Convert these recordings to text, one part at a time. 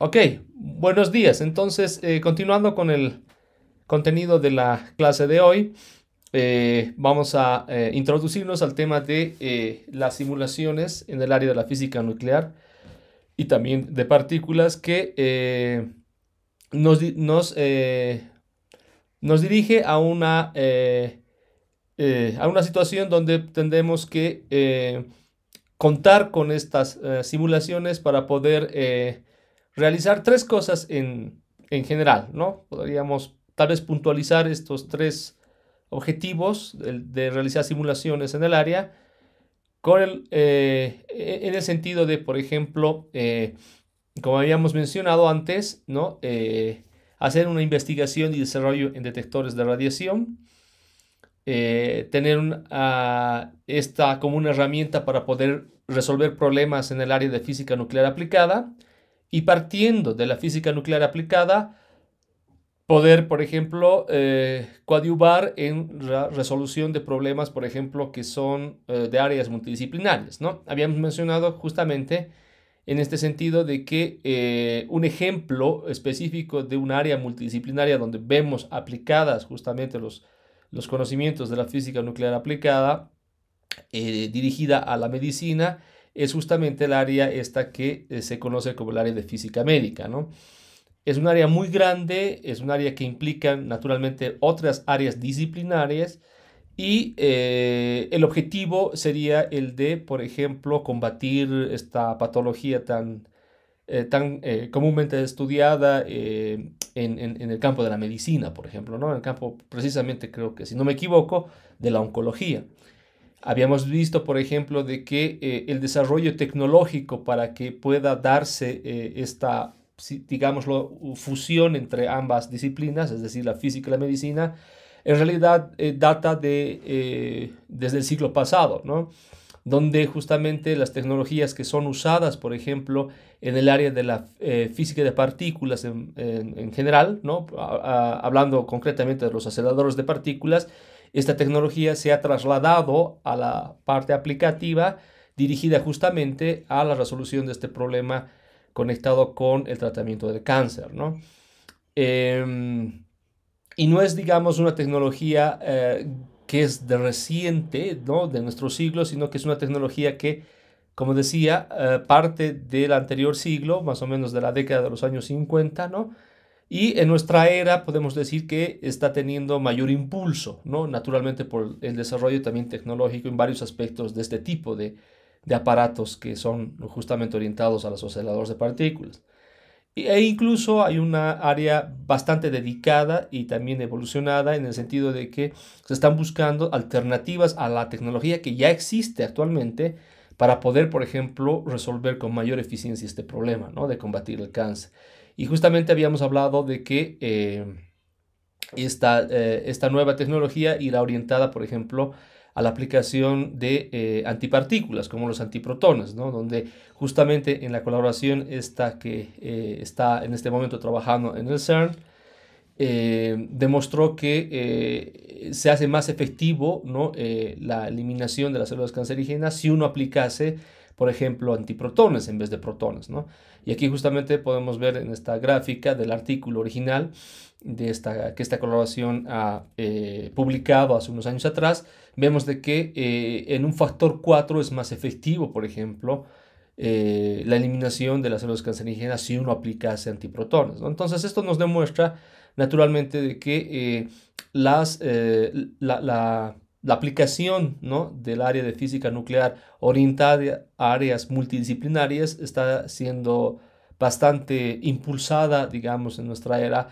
Ok, buenos días. Entonces, eh, continuando con el contenido de la clase de hoy, eh, vamos a eh, introducirnos al tema de las simulaciones en el área de la física nuclear y también de partículas que nos, nos, dirige a una, a una situación donde tendremos que contar con estas simulaciones para poder realizar tres cosas en, general, ¿no? Podríamos tal vez puntualizar estos tres objetivos de, realizar simulaciones en el área con el, eh, en el sentido de, por ejemplo, eh, como habíamos mencionado antes, ¿no? Eh, hacer una investigación y desarrollo en detectores de radiación, tener ah, esta como una herramienta para poder resolver problemas en el área de física nuclear aplicada, y partiendo de la física nuclear aplicada, poder, por ejemplo, eh, coadyuvar en la resolución de problemas, por ejemplo, que son eh, de áreas multidisciplinarias, ¿no? Habíamos mencionado justamente en este sentido de que eh, un ejemplo específico de un área multidisciplinaria donde vemos aplicadas justamente los, los conocimientos de la física nuclear aplicada, dirigida a la medicina, es justamente el área esta que eh, se conoce como el área de física médica, ¿no? Es un área muy grande, es un área que implica naturalmente otras áreas disciplinarias y eh, el objetivo sería el de, por ejemplo, combatir esta patología tan, eh, tan comúnmente estudiada en, en, el campo de la medicina, por ejemplo, ¿no? En el campo precisamente creo que, si no me equivoco, de la oncología. Habíamos visto, por ejemplo, de que eh, el desarrollo tecnológico para que pueda darse eh, esta, digámoslo, fusión entre ambas disciplinas, es decir, la física y la medicina, en realidad eh, data de, desde el siglo pasado, ¿no? donde justamente las tecnologías que son usadas, por ejemplo, en el área de la física de partículas en, general, ¿no? hablando concretamente de los aceleradores de partículas, esta tecnología se ha trasladado a la parte aplicativa dirigida justamente a la resolución de este problema conectado con el tratamiento del cáncer, ¿no? Em, y no es, digamos, una tecnología eh, que es de reciente, ¿no? De nuestro siglo, sino que es una tecnología que, como decía, eh, parte del anterior siglo, más o menos de la década de los años 50, ¿no? Y en nuestra era podemos decir que está teniendo mayor impulso, ¿no? Naturalmente por el desarrollo también tecnológico en varios aspectos de este tipo de, de aparatos que son justamente orientados a los osciladores de partículas. E incluso hay una área bastante dedicada y también evolucionada en el sentido de que se están buscando alternativas a la tecnología que ya existe actualmente para poder, por ejemplo, resolver con mayor eficiencia este problema ¿no? de combatir el cáncer. Y justamente habíamos hablado de que eh, eh, esta, nueva tecnología irá orientada, por ejemplo, a la aplicación de eh, antipartículas, como los antiprotones, donde justamente en la colaboración esta que está en este momento trabajando en el CERN, eh, demostró que eh, se hace más efectivo ¿no? Eh, la eliminación de las células cancerígenas si uno aplicase, por ejemplo, antiprotones en vez de protones. Y aquí justamente podemos ver en esta gráfica del artículo original de esta, que esta colaboración ha ah, publicado hace unos años atrás, vemos de que en un factor 4 es más efectivo, por ejemplo, la eliminación de las células cancerígenas si uno aplicase antiprotones. Entonces esto nos demuestra naturalmente de que eh, las, eh, la, aplicación ¿no? del área de física nuclear orientada a áreas multidisciplinarias está siendo bastante impulsada, digamos, en nuestra era,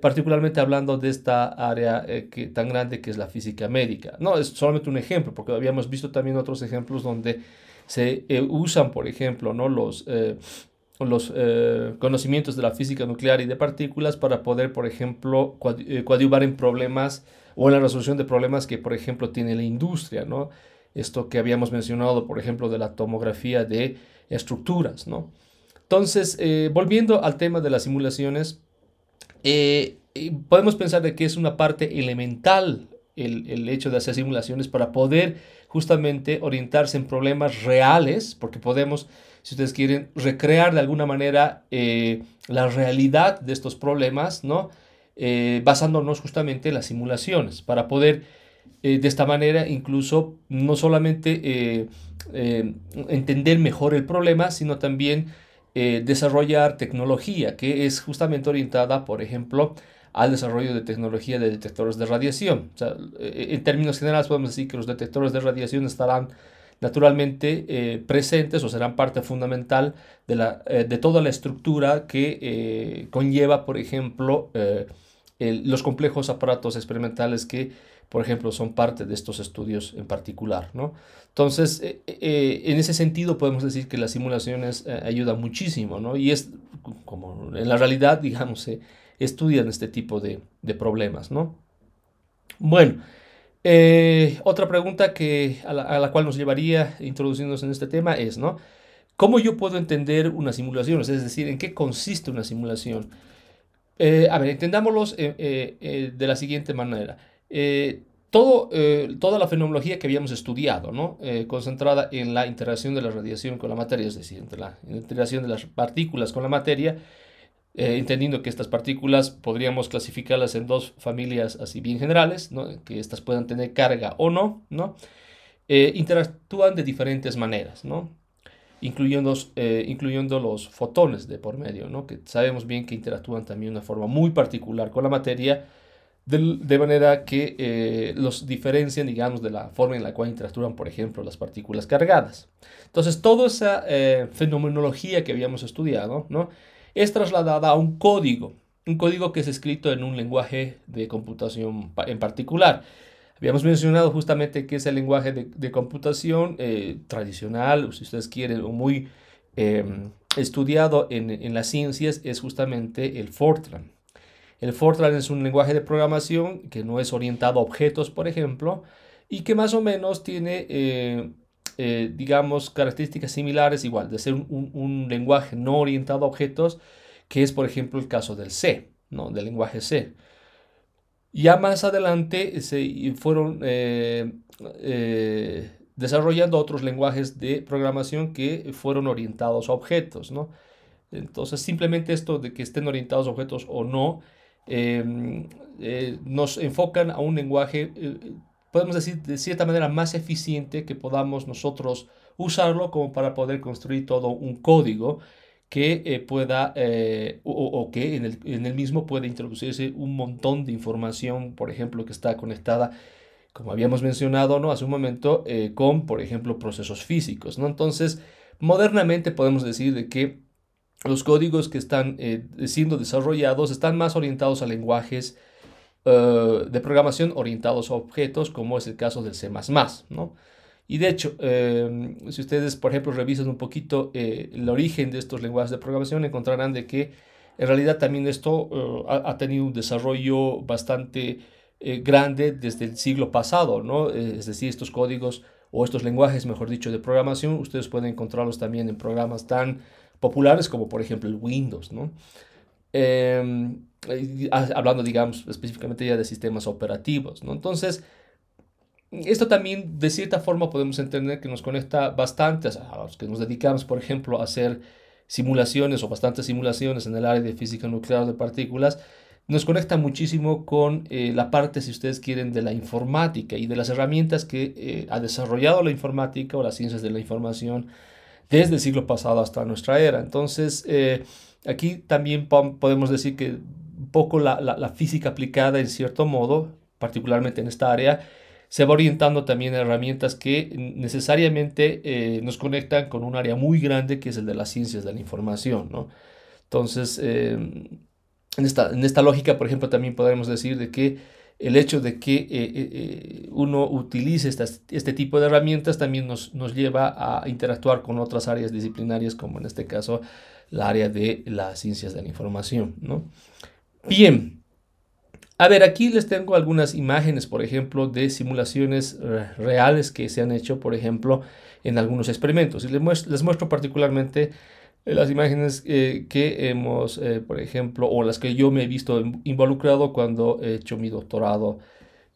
particularmente hablando de esta área eh, que, tan grande que es la física médica. No, es solamente un ejemplo, porque habíamos visto también otros ejemplos donde se usan, por ejemplo, ¿no? los los eh, conocimientos de la física nuclear y de partículas para poder, por ejemplo, eh, coadyuvar en problemas o en la resolución de problemas que, por ejemplo, tiene la industria, ¿no? Esto que habíamos mencionado, por ejemplo, de la tomografía de estructuras, ¿no? Entonces, eh, volviendo al tema de las simulaciones, podemos pensar de que es una parte elemental el, el, hecho de hacer simulaciones para poder justamente orientarse en problemas reales, porque podemos si ustedes quieren recrear de alguna manera eh, la realidad de estos problemas, ¿no? Eh, basándonos justamente en las simulaciones, para poder eh, de esta manera incluso no solamente entender mejor el problema, sino también desarrollar tecnología que es justamente orientada, por ejemplo, al desarrollo de tecnología de detectores de radiación. en términos generales podemos decir que los detectores de radiación estarán naturalmente eh, presentes o serán parte fundamental de, la, eh, de toda la estructura que eh, conlleva, por ejemplo, los complejos aparatos experimentales que, por ejemplo, son parte de estos estudios en particular. Entonces, en ese sentido podemos decir que las simulaciones ayudan muchísimo ¿no? y es como en la realidad, digamos, estudian este tipo de, de problemas. ¿no? Bueno. Eh, otra pregunta a la, cual nos llevaría introduciéndonos en este tema es, ¿no? ¿Cómo yo puedo entender una simulación? Es decir, ¿en qué consiste una simulación? Eh, a ver, entendámoslos eh, de la siguiente manera. toda la fenomenología que habíamos estudiado, concentrada en la interacción de la radiación con la materia, es decir, entre la interacción de las partículas con la materia, eh, entendiendo que estas partículas podríamos clasificarlas en dos familias así bien generales, que estas puedan tener carga o no, eh, interactúan de diferentes maneras, eh, Incluyendo, los fotones de por medio, que sabemos bien que interactúan también de una forma muy particular con la materia, de, manera que los diferencian, digamos, de la forma en la cual interactúan, por ejemplo, las partículas cargadas. Entonces, toda esa fenomenología que habíamos estudiado, es trasladada a un código, un código que es escrito en un lenguaje de computación en particular. Habíamos mencionado justamente que es el lenguaje de, computación eh, tradicional, o si ustedes quieren, o muy em, estudiado en, las ciencias, es justamente el Fortran. El Fortran es un lenguaje de programación que no es orientado a objetos, por ejemplo, y que más o menos tiene eh, eh, digamos, características similares, igual, de ser un, lenguaje no orientado a objetos, que es, por ejemplo, el caso del C, ¿no? Del lenguaje C. Ya más adelante eh, se fueron eh, desarrollando otros lenguajes de programación que fueron orientados a objetos, ¿no? Entonces, simplemente esto de que estén orientados a objetos o no, nos enfocan a un lenguaje podemos decir, de cierta manera más eficiente que podamos nosotros usarlo como para poder construir todo un código que eh, pueda eh, o, que en el, mismo puede introducirse un montón de información, por ejemplo, que está conectada como habíamos mencionado ¿no? hace un momento, eh, con, por ejemplo, procesos físicos. ¿no? Entonces, modernamente podemos decir de que los códigos que están siendo desarrollados están más orientados a lenguajes eh, de programación orientados a objetos, como es el caso del C++, ¿no? Y de hecho, eh, si ustedes, por ejemplo, revisan un poquito eh, el origen de estos lenguajes de programación, encontrarán de que en realidad también esto ha, tenido un desarrollo bastante grande desde el siglo pasado, ¿no? es decir, estos códigos o estos lenguajes, mejor dicho, de programación, ustedes pueden encontrarlos también en programas tan populares como, por ejemplo, el Windows, ¿no? Eh, ah, hablando, digamos, específicamente ya de sistemas operativos, ¿no? Entonces, esto también, de cierta forma, podemos entender que nos conecta bastante a los que nos dedicamos, por ejemplo, a hacer simulaciones o bastantes simulaciones en el área de física nuclear de partículas, nos conecta muchísimo con eh, la parte, si ustedes quieren, de la informática y de las herramientas que eh, ha desarrollado la informática o las ciencias de la información desde el siglo pasado hasta nuestra era. Entonces, aquí también podemos decir que poco la, física aplicada en cierto modo, particularmente en esta área, se va orientando también a herramientas que necesariamente eh, nos conectan con un área muy grande que es el de las ciencias de la información. ¿no? Entonces, em, en, esta, lógica, por ejemplo, también podremos decir de que el hecho de que eh, eh, uno utilice este tipo de herramientas también nos, nos lleva a interactuar con otras áreas disciplinarias, como en este caso la área de las ciencias de la información. ¿no? Bien, a ver, aquí les tengo algunas imágenes, por ejemplo, de simulaciones reales que se han hecho, por ejemplo, en algunos experimentos. Y les muestro, particularmente eh, las imágenes eh, que hemos, eh, por ejemplo, o las que yo me he visto involucrado cuando he hecho mi doctorado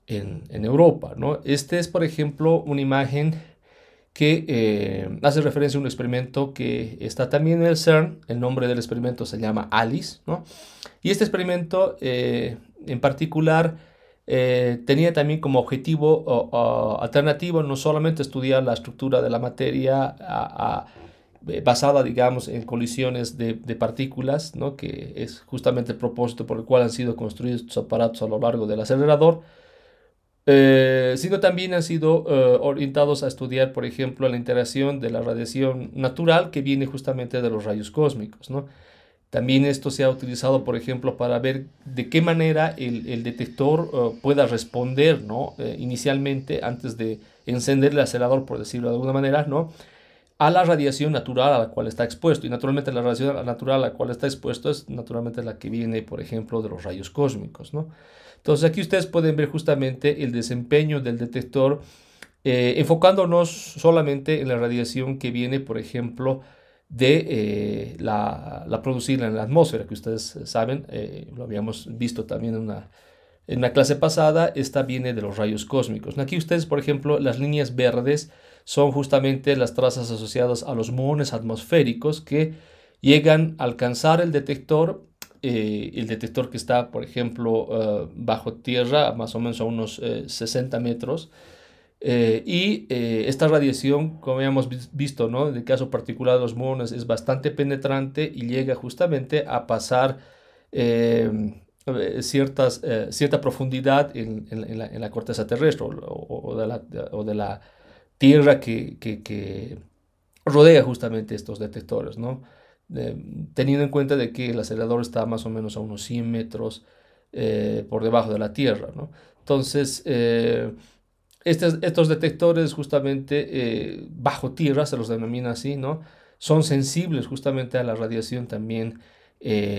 en, Europa. ¿no? Este es, por ejemplo, una imagen que eh, hace referencia a un experimento que está también en el CERN. El nombre del experimento se llama ALICE, ¿no? Y este experimento eh, en particular eh, tenía también como objetivo alternativo no solamente estudiar la estructura de la materia basada, digamos, en colisiones de, de partículas, ¿no? que es justamente el propósito por el cual han sido construidos estos aparatos a lo largo del acelerador, eh, sino también han sido eh, orientados a estudiar, por ejemplo, la interacción de la radiación natural que viene justamente de los rayos cósmicos. ¿no? También esto se ha utilizado, por ejemplo, para ver de qué manera el, el detector eh, pueda responder ¿no? inicialmente antes de encender el acelerador, por decirlo de alguna manera, ¿no? a la radiación natural a la cual está expuesto. Y naturalmente la radiación natural a la cual está expuesto es naturalmente la que viene, por ejemplo, de los rayos cósmicos. Entonces aquí ustedes pueden ver justamente el desempeño del detector eh, enfocándonos solamente en la radiación que viene, por ejemplo, de eh, la, producida en la atmósfera, que ustedes saben, eh, lo habíamos visto también en una, en una clase pasada, esta viene de los rayos cósmicos. Aquí ustedes, por ejemplo, las líneas verdes son justamente las trazas asociadas a los muones atmosféricos que llegan a alcanzar el detector, eh, el detector que está, por ejemplo, eh, bajo tierra, más o menos a unos 60 eh, metros, y esta radiación, como hemos visto, ¿no? en el caso particular de los muones, es bastante penetrante y llega justamente a pasar ciertas, cierta profundidad en, la, corteza terrestre o de la tierra que, rodea justamente estos detectores, teniendo en cuenta de que el acelerador está más o menos a unos 100 metros eh, por debajo de la Tierra, Entonces, eh, estos, detectores justamente eh, bajo tierra, se los denomina así, ¿no? Son sensibles justamente a la radiación también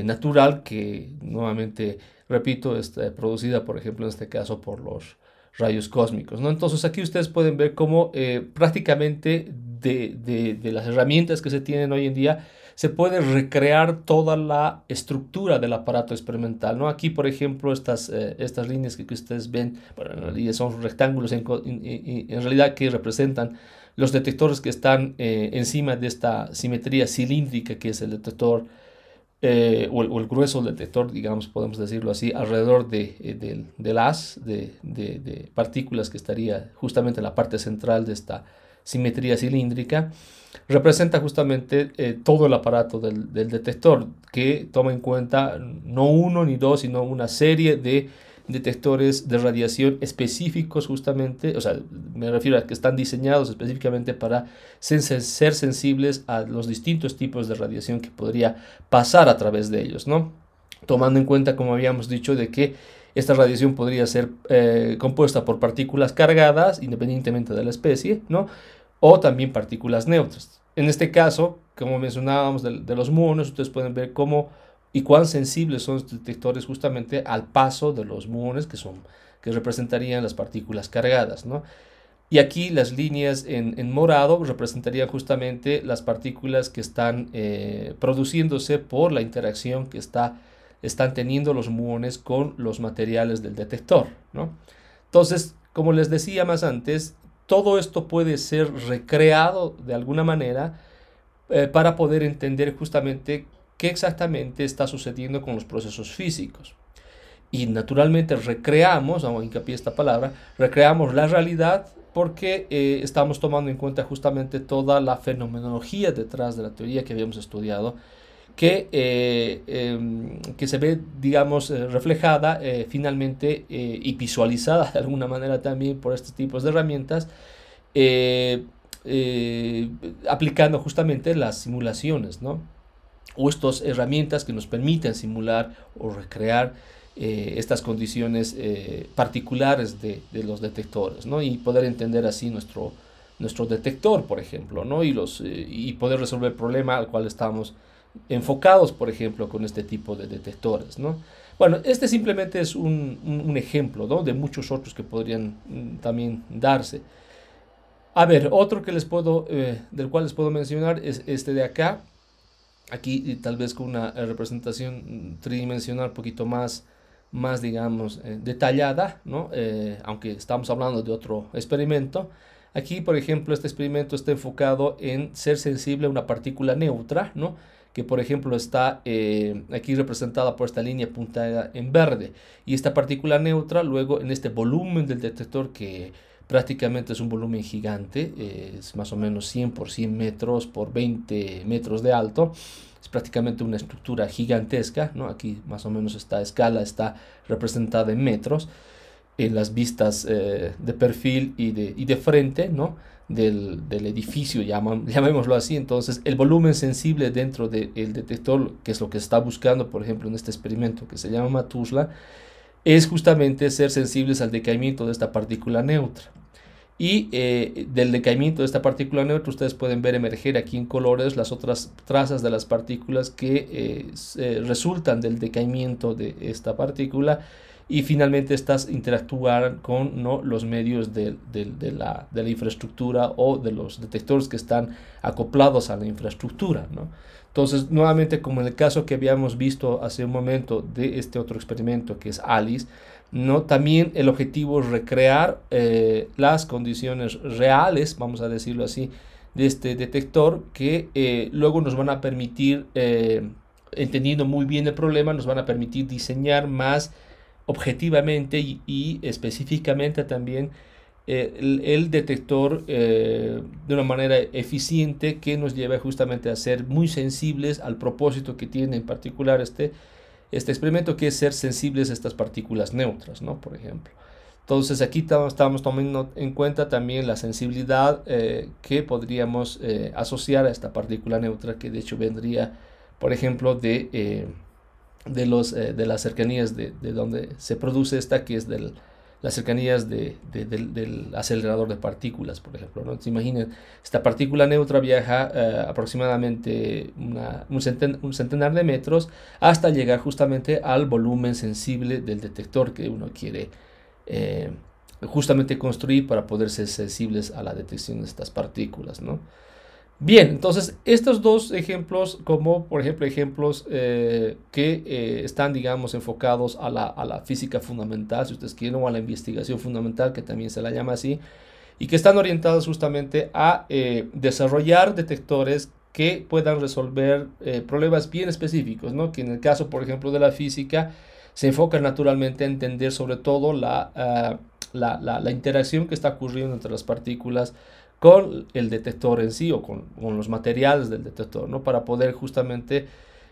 natural que, nuevamente, repito, está producida, por ejemplo, en este caso, por los rayos cósmicos. ¿no? Entonces aquí ustedes pueden ver cómo eh, prácticamente de, las herramientas que se tienen hoy en día se puede recrear toda la estructura del aparato experimental. ¿no? Aquí, por ejemplo, estas, eh, estas líneas que, ustedes ven, son rectángulos en, en, realidad que representan los detectores que están eh, encima de esta simetría cilíndrica que es el detector eh, o, el, grueso del detector, digamos, podemos decirlo así, alrededor de, eh, del, haz de, partículas que estaría justamente en la parte central de esta simetría cilíndrica, representa justamente eh, todo el aparato del detector, que toma en cuenta no uno ni dos, sino una serie de detectores de radiación específicos justamente, o sea, me refiero a que están diseñados específicamente para ser sensibles a los distintos tipos de radiación que podría pasar a través de ellos, ¿no? Tomando en cuenta, como habíamos dicho, de que esta radiación podría ser eh, compuesta por partículas cargadas, independientemente de la especie, ¿no? O también partículas neutras. En este caso, como mencionábamos de, los monos, ustedes pueden ver cómo y cuán sensibles son los detectores justamente al paso de los muones que, son, que representarían las partículas cargadas. ¿no? Y aquí las líneas en, morado representarían justamente las partículas que están eh, produciéndose por la interacción que está, están teniendo los muones con los materiales del detector. ¿no? Entonces, como les decía más antes, todo esto puede ser recreado de alguna manera eh, para poder entender justamente qué exactamente está sucediendo con los procesos físicos. Y naturalmente recreamos, hago hincapié esta palabra, recreamos la realidad porque eh, estamos tomando en cuenta justamente toda la fenomenología detrás de la teoría que habíamos estudiado, que, eh, em, que se ve, digamos, eh, reflejada finalmente y visualizada de alguna manera también por estos tipos de herramientas. aplicando justamente las simulaciones, ¿no? o estas herramientas que nos permiten simular o recrear eh, estas condiciones eh, particulares de, los detectores, Y poder entender así nuestro, nuestro detector, por ejemplo, ¿no? Y, los, eh, y poder resolver el problema al cual estamos enfocados, por ejemplo, con este tipo de detectores, ¿no? Bueno, este simplemente es un, ejemplo, De muchos otros que podrían mm, también darse. A ver, otro que les puedo, del cual les puedo mencionar es este de acá, aquí tal vez con una eh, representación tridimensional un poquito más, más digamos, eh, detallada, ¿no? Eh, aunque estamos hablando de otro experimento. Aquí, por ejemplo, este experimento está enfocado en ser sensible a una partícula neutra, ¿no? que por ejemplo está aquí representada por esta línea puntada en verde y esta partícula neutra luego en este volumen del detector que prácticamente es un volumen gigante, es más o menos 100 por 100 metros por 20 metros de alto, es prácticamente una estructura gigantesca, ¿no? aquí más o menos esta escala está representada en metros, en las vistas eh, de perfil y de, de frente ¿no? del, edificio, llamémoslo así, entonces el volumen sensible dentro del detector, que es lo que está buscando, por ejemplo, en este experimento que se llama Matusla, es justamente ser sensibles al decaimiento de esta partícula neutra. Y eh, del decaimiento de esta partícula neutra ustedes pueden ver emerger aquí en colores las otras trazas de las partículas que eh, eh, resultan del decaimiento de esta partícula y finalmente estas interactuar con los medios de, la, de, la, infraestructura o de los detectores que están acoplados a la infraestructura. ¿no? Entonces, nuevamente, como en el caso que habíamos visto hace un momento de este otro experimento que es ALICE, ¿no? También el objetivo es recrear eh, las condiciones reales, vamos a decirlo así, de este detector que eh, luego nos van a permitir, eh, entendiendo muy bien el problema, nos van a permitir diseñar más objetivamente y específicamente también eh, el, detector eh, de una manera eficiente que nos lleva justamente a ser muy sensibles al propósito que tiene en particular este, este experimento, que es ser sensibles a estas partículas neutras, ¿no? por ejemplo. Entonces aquí estamos tomando en cuenta también la sensibilidad eh, que podríamos asociar a esta partícula neutra que de hecho vendría, por ejemplo, de, de, los, de las cercanías de donde se produce esta, que es del, las cercanías del, acelerador de partículas, por ejemplo. ¿no? Entonces, imaginen, esta partícula neutra viaja eh, aproximadamente un, centenar de metros hasta llegar justamente al volumen sensible del detector que uno quiere eh, justamente construir para poder ser sensibles a la detección de estas partículas. ¿no? Bien, entonces estos dos ejemplos, como por ejemplo ejemplos eh, que eh, están, digamos, enfocados a la, física fundamental, si ustedes quieren, o a la investigación fundamental, que también se la llama así, y que están orientados justamente a eh, desarrollar detectores que puedan resolver problemas bien específicos, ¿no? Que en el caso, por ejemplo, de la física, se enfoca naturalmente a entender sobre todo ah, la, la interacción que está ocurriendo entre las partículas con el detector en sí o con, con los materiales del detector, ¿no? Para poder justamente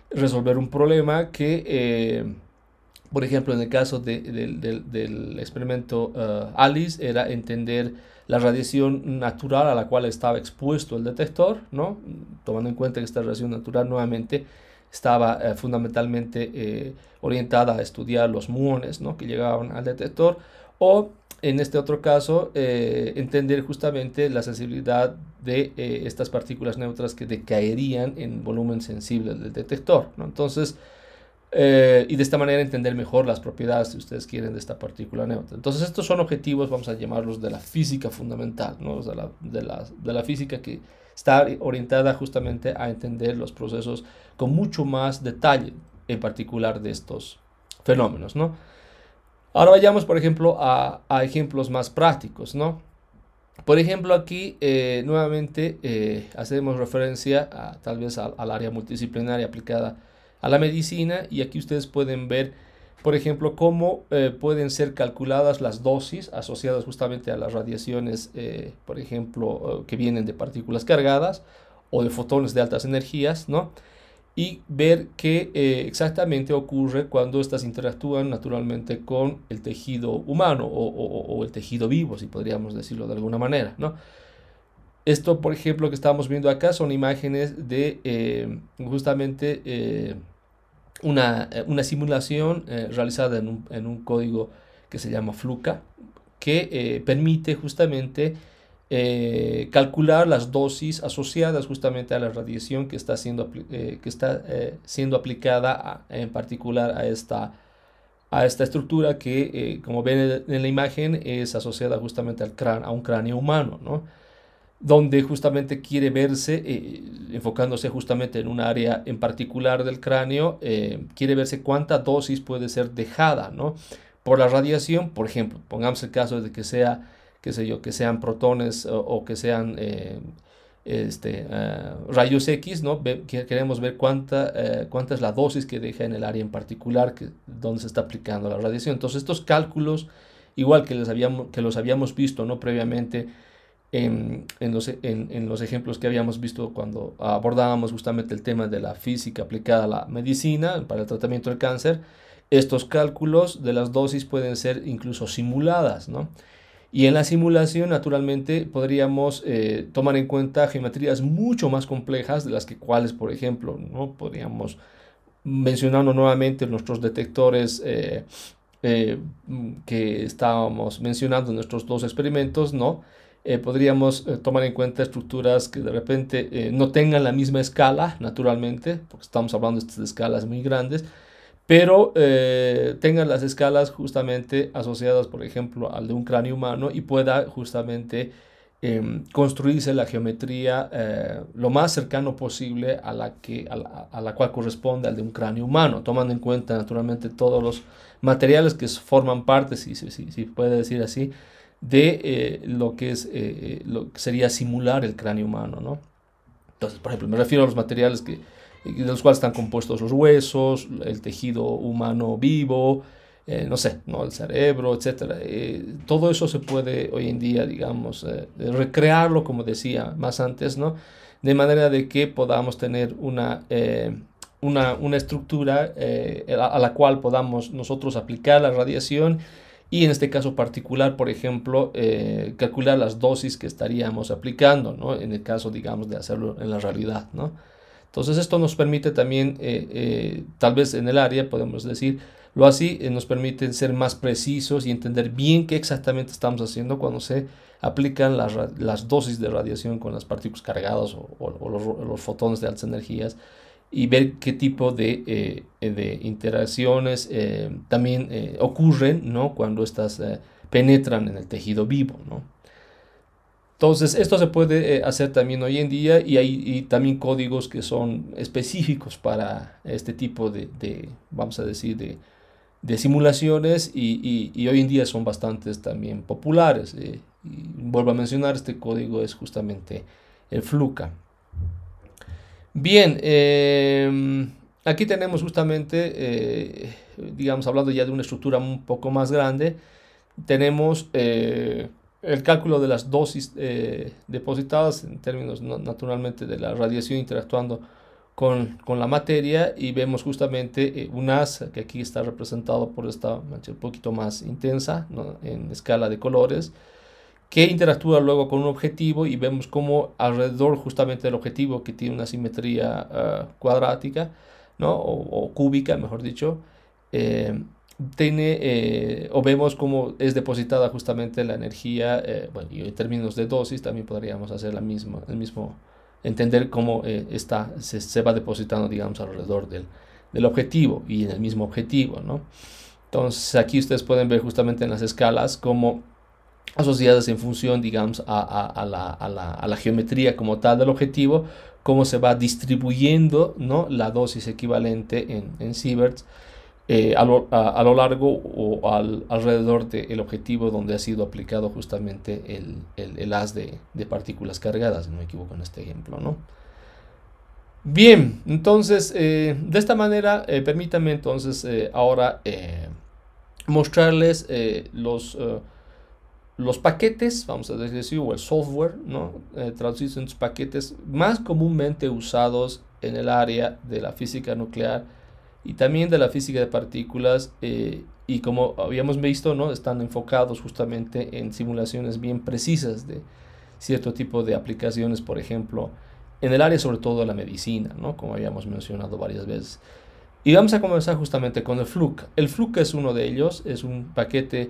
resolver un problema que, eh, por ejemplo, en el caso de, del experimento eh, Alice, era entender la radiación natural a la cual estaba expuesto el detector, ¿no? Tomando en cuenta que esta radiación natural nuevamente estaba eh, fundamentalmente orientada a estudiar los muones ¿no? que llegaban al detector, o en este otro caso, eh, entender justamente la sensibilidad de eh, estas partículas neutras que decaerían en volumen sensible del detector. ¿no? Entonces, eh, y de esta manera entender mejor las propiedades, si ustedes quieren, de esta partícula neutra. Entonces, estos son objetivos, vamos a llamarlos, de la física fundamental, ¿no? la, de, la, de, la, física que está orientada justamente a entender los procesos con mucho más detalle, en particular de estos fenómenos. ¿no? Ahora vayamos, por ejemplo, a, ejemplos más prácticos, ¿no? Por ejemplo, aquí eh, nuevamente eh, hacemos referencia tal vez al, área multidisciplinaria aplicada a la medicina y aquí ustedes pueden ver, por ejemplo, cómo eh, pueden ser calculadas las dosis asociadas justamente a las radiaciones, por ejemplo, que vienen de partículas cargadas o de fotones de altas energías, ¿no? y ver qué eh, exactamente ocurre cuando estas interactúan naturalmente con el tejido humano o, el tejido vivo, si podríamos decirlo de alguna manera. ¿no? Esto, por ejemplo, que estamos viendo acá son imágenes de eh, justamente eh, una, simulación realizada en un, en un, código que se llama Fluca, que permite justamente eh, calcular las dosis asociadas justamente a la radiación que está siendo, eh, que está, eh, siendo aplicada en particular a esta, a esta estructura que, como ven en la imagen, es asociada justamente al a un cráneo humano, ¿no? donde justamente quiere verse, enfocándose justamente en un área en particular del cráneo, quiere verse cuánta dosis puede ser dejada ¿no? por la radiación, por ejemplo, pongamos el caso de que sea qué sé yo, que sean protones o, que sean eh, este, eh, rayos X, ¿no? queremos ver eh, cuánta, es la dosis que deja en el área en particular que, donde se está aplicando la radiación. Entonces, estos cálculos, igual que, les habíamos, que los habíamos visto ¿no? previamente en, en, los, en, en, los, ejemplos que habíamos visto cuando abordábamos justamente el tema de la física aplicada a la medicina para el tratamiento del cáncer, estos cálculos de las dosis pueden ser incluso simuladas, ¿no? Y en la simulación, naturalmente, podríamos eh, tomar en cuenta geometrías mucho más complejas de las que cuales, por ejemplo, ¿no? podríamos, mencionar nuevamente nuestros detectores eh, eh, que estábamos mencionando en nuestros dos experimentos, ¿no? podríamos tomar en cuenta estructuras que de repente no tengan la misma escala, naturalmente, porque estamos hablando de escalas muy grandes, pero eh, tengan las escalas justamente asociadas, por ejemplo, al de un cráneo humano y pueda justamente em, construirse la geometría eh, lo más cercano posible a la, que, a la, cual corresponde al de un cráneo humano, tomando en cuenta naturalmente todos los materiales que forman parte, si se puede decir así, de eh, lo, que es, lo que sería simular el cráneo humano. Entonces, por ejemplo, me refiero a los materiales que de los cuales están compuestos los huesos, el tejido humano vivo, eh, no sé, ¿no? el cerebro, etc. Eh, todo eso se puede hoy en día, digamos, eh, recrearlo, como decía más antes, ¿no? De manera de que podamos tener una, una, estructura a la cual podamos nosotros aplicar la radiación y en este caso particular, por ejemplo, calcular las dosis que estaríamos aplicando, ¿no? En el caso, digamos, de hacerlo en la realidad, ¿no? Entonces esto nos permite también, eh, eh, tal vez en el área, podemos decir, lo así, eh, nos permite ser más precisos y entender bien qué exactamente estamos haciendo cuando se aplican las, dosis de radiación con las partículas cargadas o, los, fotones de altas energías y ver qué tipo de, de interacciones también ocurren ¿no? cuando estas penetran en el tejido vivo. ¿no? Entonces, esto se puede eh, hacer también hoy en día y hay también códigos que son específicos para este tipo de, vamos a decir, de, simulaciones y, hoy en día son bastantes también populares. Eh, y vuelvo a mencionar, este código es justamente el Fluca. Bien, em, aquí tenemos justamente, eh, digamos, hablando ya de una estructura un poco más grande, tenemos el cálculo de las dosis eh, depositadas en términos naturalmente de la radiación interactuando con, la materia y vemos justamente eh, un as que aquí está representado por esta mancha un poquito más intensa en escala de colores que interactúa luego con un objetivo y vemos como alrededor justamente del objetivo que tiene una simetría ah, cuadrática o, cúbica mejor dicho eh, tiene eh, o vemos cómo es depositada justamente la energía, eh, bueno, y en términos de dosis también podríamos hacer la misma, el mismo, entender cómo eh, está, se, se, va depositando, digamos, alrededor del, del, objetivo y en el mismo objetivo, ¿no? Entonces aquí ustedes pueden ver justamente en las escalas cómo asociadas en función, digamos, a, a, a, la, a la, geometría como tal del objetivo, cómo se va distribuyendo, ¿no? La dosis equivalente en, en sieverts eh, a, lo, largo o alrededor del objetivo donde ha sido aplicado justamente el, el, haz de, partículas cargadas, no me equivoco en este ejemplo, ¿no? Bien, entonces, eh, de esta manera, eh, permítame entonces ahora mostrarles los, los paquetes, vamos a decir o el software, ¿no? traducidos paquetes más comúnmente usados en el área de la física nuclear, y también de la física de partículas eh, y como habíamos visto, ¿no? están enfocados justamente en simulaciones bien precisas de cierto tipo de aplicaciones, por ejemplo, en el área sobre todo de la medicina, ¿no? como habíamos mencionado varias veces. Y vamos a comenzar justamente con el Fluke. El Fluke es uno de ellos, es un paquete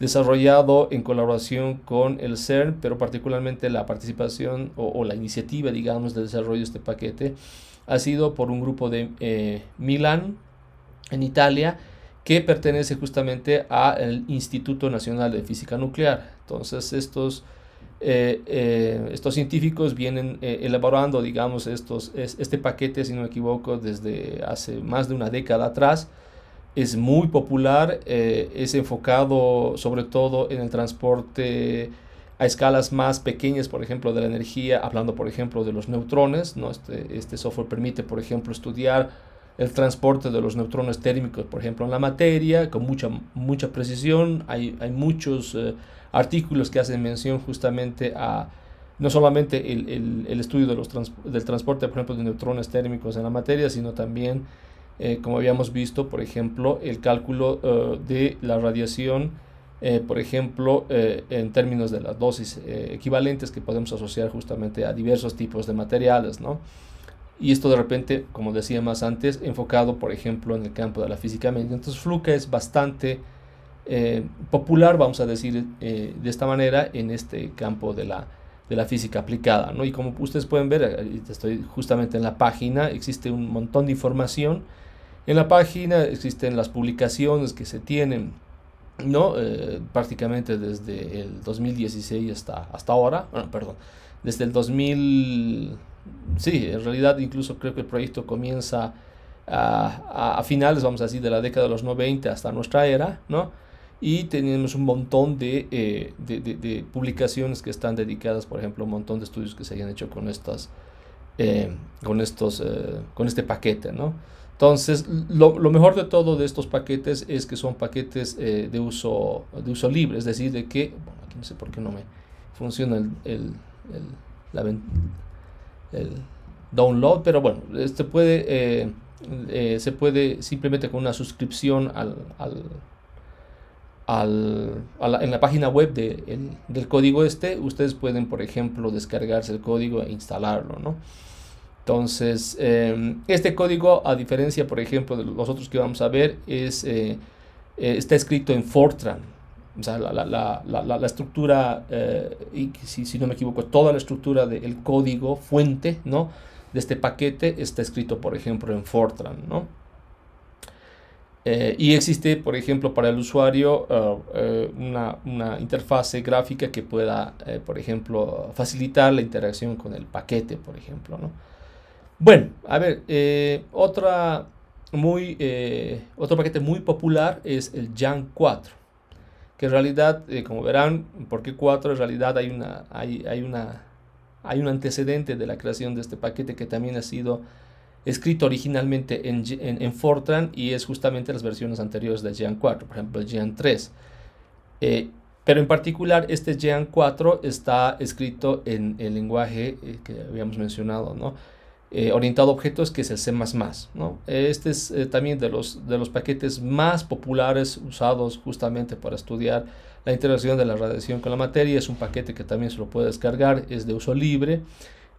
desarrollado en colaboración con el CERN, pero particularmente la participación o, o la iniciativa, digamos, de desarrollo de este paquete ha sido por un grupo de eh, Milán, en Italia, que pertenece justamente al Instituto Nacional de Física Nuclear. Entonces, estos, eh, eh, estos científicos vienen elaborando, digamos, estos, este paquete, si no me equivoco, desde hace más de una década atrás. Es muy popular, es enfocado sobre todo en el transporte a escalas más pequeñas, por ejemplo, de la energía, hablando, por ejemplo, de los neutrones. ¿no? Este, este, software permite, por ejemplo, estudiar el transporte de los neutrones térmicos, por ejemplo, en la materia, con mucha, mucha precisión. Hay, muchos eh, artículos que hacen mención justamente a no solamente el, estudio de los del transporte, por ejemplo, de neutrones térmicos en la materia, sino también, eh, como habíamos visto, por ejemplo, el cálculo eh, de la radiación eh, por ejemplo, eh, en términos de las dosis eh, equivalentes que podemos asociar justamente a diversos tipos de materiales, Y esto de repente, como decía más antes, enfocado, por ejemplo, en el campo de la física médica. Entonces, Fluca es bastante popular, vamos a decir de esta manera, en este campo de la, física aplicada, Y como ustedes pueden ver, estoy justamente en la página, existe un montón de información. En la página existen las publicaciones que se tienen, ¿no? Eh, prácticamente desde el 2016 hasta, hasta ahora, bueno, perdón, desde el 2000, sí, en realidad incluso creo que el proyecto comienza a, finales, vamos a decir, de la década de los 90 hasta nuestra era, ¿no? Y tenemos un montón eh, de, publicaciones que están dedicadas, por ejemplo, un montón de estudios que se hayan hecho con estas, eh, con estos, con este paquete, ¿no? Entonces, lo, mejor de todo de estos paquetes es que son paquetes eh, de, uso, de uso libre, es decir, de que, bueno, aquí no sé por qué no me funciona el, download, pero bueno, este puede, eh, eh, se puede simplemente con una suscripción en la página web del código este, ustedes pueden, por ejemplo, descargarse el código e instalarlo, ¿no? Entonces, em, este código, a diferencia, por ejemplo, de los otros que vamos a ver, eh, eh, está escrito en Fortran. O sea, la, estructura, eh, y si, no me equivoco, toda la estructura del código fuente, De este paquete está escrito, por ejemplo, en Fortran, ¿no? y existe, por ejemplo, para el usuario una, una, interfase gráfica que pueda, por ejemplo, facilitar la interacción con el paquete, por ejemplo. ¿no? Bueno, a ver, eh, otra muy, eh, otro paquete muy popular es el Jan 4, que en realidad, eh, como verán, ¿por qué 4 en realidad hay, una, hay, hay, una, hay un antecedente de la creación de este paquete que también ha sido escrito originalmente en, en, Fortran y es justamente las versiones anteriores de Jan 4, por ejemplo el Jan 3. pero en particular este Jan 4 está escrito en el lenguaje que habíamos mencionado, ¿no? Eh, orientado a objetos, que es el C++. ¿no? Este es eh, también de los, de los paquetes más populares usados justamente para estudiar la interacción de la radiación con la materia. Es un paquete que también se lo puede descargar, es de uso libre.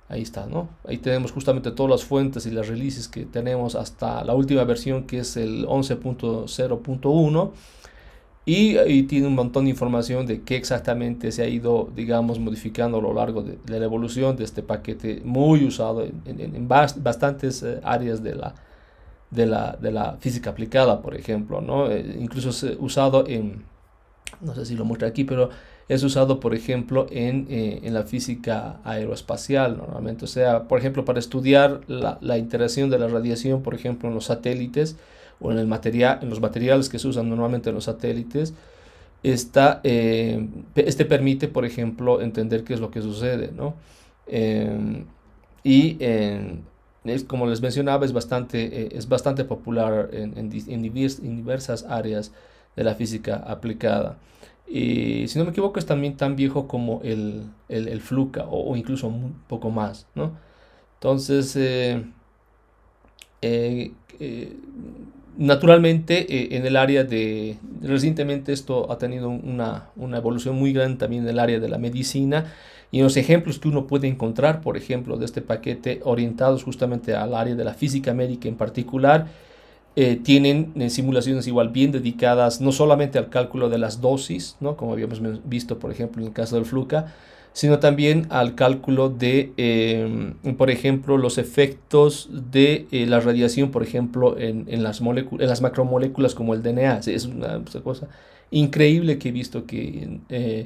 Ahí está, ¿no? Ahí tenemos justamente todas las fuentes y las releases que tenemos hasta la última versión que es el 11.0.1 y, tiene un montón de información de qué exactamente se ha ido, digamos, modificando a lo largo de, la evolución de este paquete muy usado en, bastantes eh, áreas de la, de, la, física aplicada, por ejemplo, eh, incluso es eh, usado en, no sé si lo muestra aquí, pero es usado, por ejemplo, en, la física aeroespacial normalmente. O sea, por ejemplo, para estudiar la interacción de la radiación, por ejemplo, en los satélites, o en, el material, en los materiales que se usan normalmente en los satélites, eh, este permite, por ejemplo, entender qué es lo que sucede, ¿no? Eh, y eh, como les mencionaba, es bastante, es bastante popular en, en, en, diversas áreas de la física aplicada. Y si no me equivoco, es también tan viejo como el, Fluca, o, incluso un poco más, ¿no? Entonces, Naturalmente, eh, en el área de, recientemente esto ha tenido una, evolución muy grande también en el área de la medicina y en los ejemplos que uno puede encontrar, por ejemplo, de este paquete orientados justamente al área de la física médica en particular, eh, tienen eh, simulaciones igual bien dedicadas no solamente al cálculo de las dosis, ¿no? como habíamos visto, por ejemplo, en el caso del FLUCA, sino también al cálculo de, em, por ejemplo, los efectos de eh, la radiación, por ejemplo, en, en las las macromoléculas como el DNA. Es una, pues, cosa increíble que he visto que eh,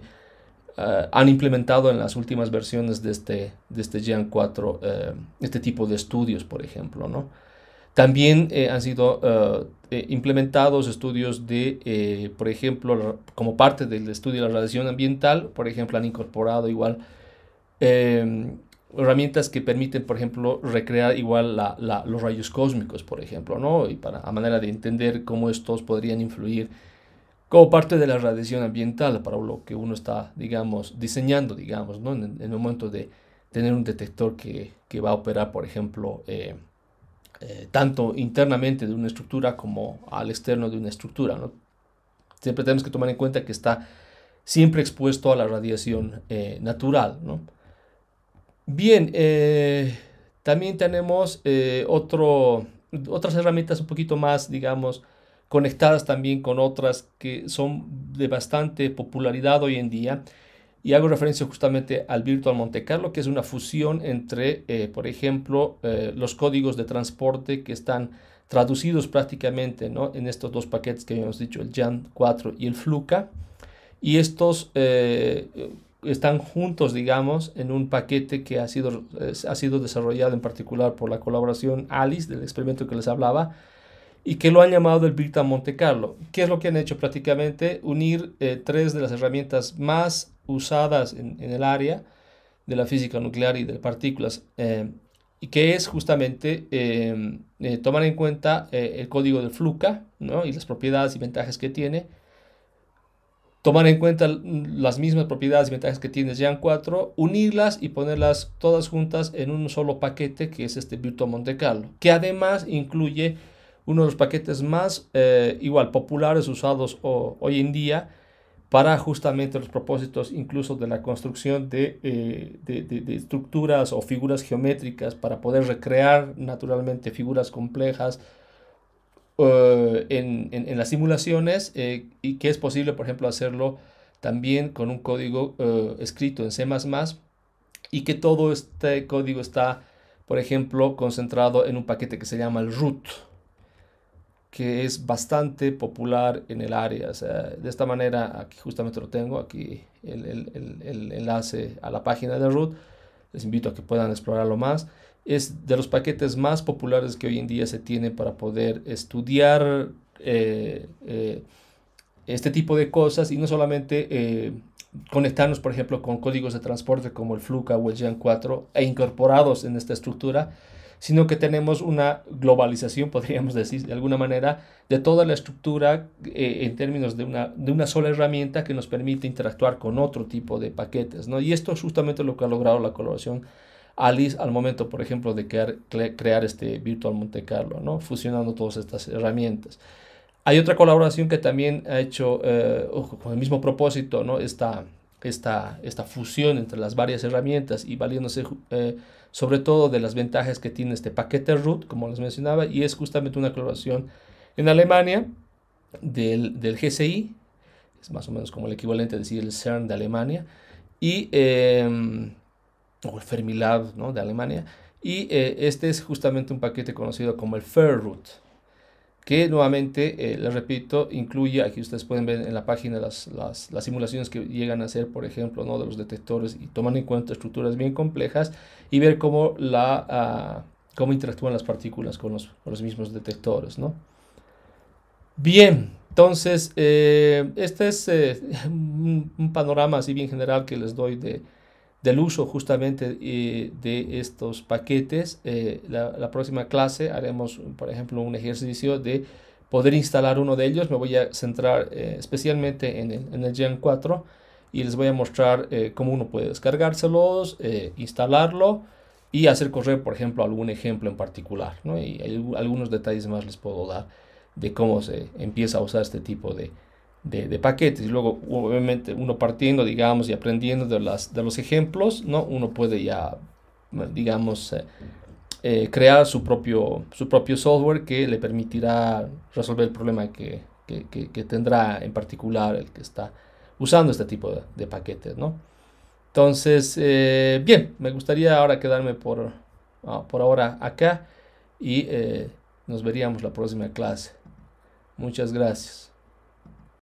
ah, han implementado en las últimas versiones de este, de este 4 eh, este tipo de estudios, por ejemplo, ¿no? También eh, han sido eh, eh, implementados estudios de, por ejemplo, como parte del estudio de la radiación ambiental, por ejemplo, han incorporado igual em, herramientas que permiten, por ejemplo, recrear igual los rayos cósmicos, por ejemplo, ¿no? Y para, a manera de entender cómo estos podrían influir como parte de la radiación ambiental para lo que uno está, digamos, diseñando, digamos, ¿no? En, el momento de tener un detector que, va a operar, por ejemplo, eh, tanto internamente de una estructura como al externo de una estructura. Siempre tenemos que tomar en cuenta que está siempre expuesto a la radiación eh, natural. Bien, eh, también tenemos otras herramientas un poquito más, digamos, conectadas también con otras que son de bastante popularidad hoy en día y hago referencia justamente al Virtual Monte Carlo, que es una fusión entre, eh, por ejemplo, eh, los códigos de transporte que están traducidos prácticamente ¿no? en estos dos paquetes que habíamos dicho, el JAN 4 y el FLUCA, y estos eh, están juntos, digamos, en un paquete que ha sido, ha sido desarrollado en particular por la colaboración ALICE, del experimento que les hablaba, y que lo han llamado el Virtual Monte Carlo. ¿Qué es lo que han hecho prácticamente? Unir tres de las herramientas más usadas en, el área de la física nuclear y de partículas, eh, y que es justamente eh, eh, tomar en cuenta el código de Fluca y las propiedades y ventajas que tiene, tomar en cuenta las mismas propiedades y ventajas que tiene Jan 4, unirlas y ponerlas todas juntas en un solo paquete que es este Virtual Monte Carlo, que además incluye uno de los paquetes más igual populares usados hoy en día, para justamente los propósitos incluso de la construcción eh, de, estructuras o figuras geométricas para poder recrear naturalmente figuras complejas eh, en, las simulaciones eh, y que es posible, por ejemplo, hacerlo también con un código escrito en C++ y que todo este código está, por ejemplo, concentrado en un paquete que se llama el root que es bastante popular en el área. O sea, de esta manera, aquí justamente lo tengo, aquí el, enlace a la página de root. Les invito a que puedan explorarlo más. Es de los paquetes más populares que hoy en día se tiene para poder estudiar eh, eh, este tipo de cosas y no solamente eh, conectarnos, por ejemplo, con códigos de transporte como el Fluca o el Gen 4 e incorporados en esta estructura, sino que tenemos una globalización, podríamos decir de alguna manera, de toda la estructura eh, en términos de una, de una sola herramienta que nos permite interactuar con otro tipo de paquetes. ¿no? Y esto es justamente lo que ha logrado la colaboración Alice al momento, por ejemplo, de crear, crear este Virtual Monte Carlo, ¿no? fusionando todas estas herramientas. Hay otra colaboración que también ha hecho eh, con el mismo propósito, ¿no? esta, esta, esta fusión entre las varias herramientas y valiéndose eh, sobre todo de las ventajas que tiene este paquete root, como les mencionaba, y es justamente una colaboración en Alemania del, GCI, es más o menos como el equivalente a decir el CERN de Alemania, y, em, o el Fermilab ¿no? de Alemania, y eh, este es justamente un paquete conocido como el FERROOT que nuevamente, eh, les repito, incluye, aquí ustedes pueden ver en la página las, simulaciones que llegan a hacer, por ejemplo, ¿no? de los detectores y toman en cuenta estructuras bien complejas y ver cómo, la, ah, cómo interactúan las partículas con los, mismos detectores. ¿no? Bien, entonces, eh, este es eh, un panorama así bien general que les doy de, del uso justamente eh, de estos paquetes. Eh, la, próxima clase haremos, por ejemplo, un ejercicio de poder instalar uno de ellos. Me voy a centrar eh, especialmente en el, en Gen 4 y les voy a mostrar cómo uno puede descargárselos, instalarlo y hacer correr, por ejemplo, algún ejemplo en particular. Y algunos detalles más les puedo dar de cómo se empieza a usar este tipo de, de, paquetes. Y luego, obviamente, uno partiendo, digamos, y aprendiendo de, las, de los ejemplos, ¿no? Uno puede ya, digamos, eh, eh, crear su propio, su propio software que le permitirá resolver el problema que, tendrá en particular el que está usando este tipo de, paquetes, ¿no? Entonces, eh, bien, me gustaría ahora quedarme por, ah, por ahora acá y nos veríamos la próxima clase. Muchas gracias.